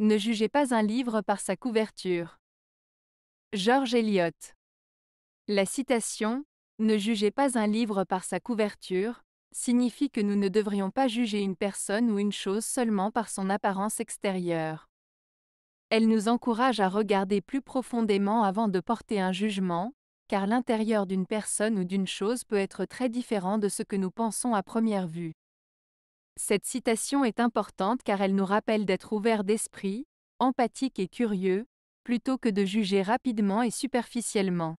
Ne jugez pas un livre par sa couverture. George Eliot. La citation Ne jugez pas un livre par sa couverture signifie que nous ne devrions pas juger une personne ou une chose seulement par son apparence extérieure. Elle nous encourage à regarder plus profondément avant de porter un jugement, car l'intérieur d'une personne ou d'une chose peut être très différent de ce que nous pensons à première vue. Cette citation est importante car elle nous rappelle d'être ouvert d'esprit, empathique et curieux, plutôt que de juger rapidement et superficiellement.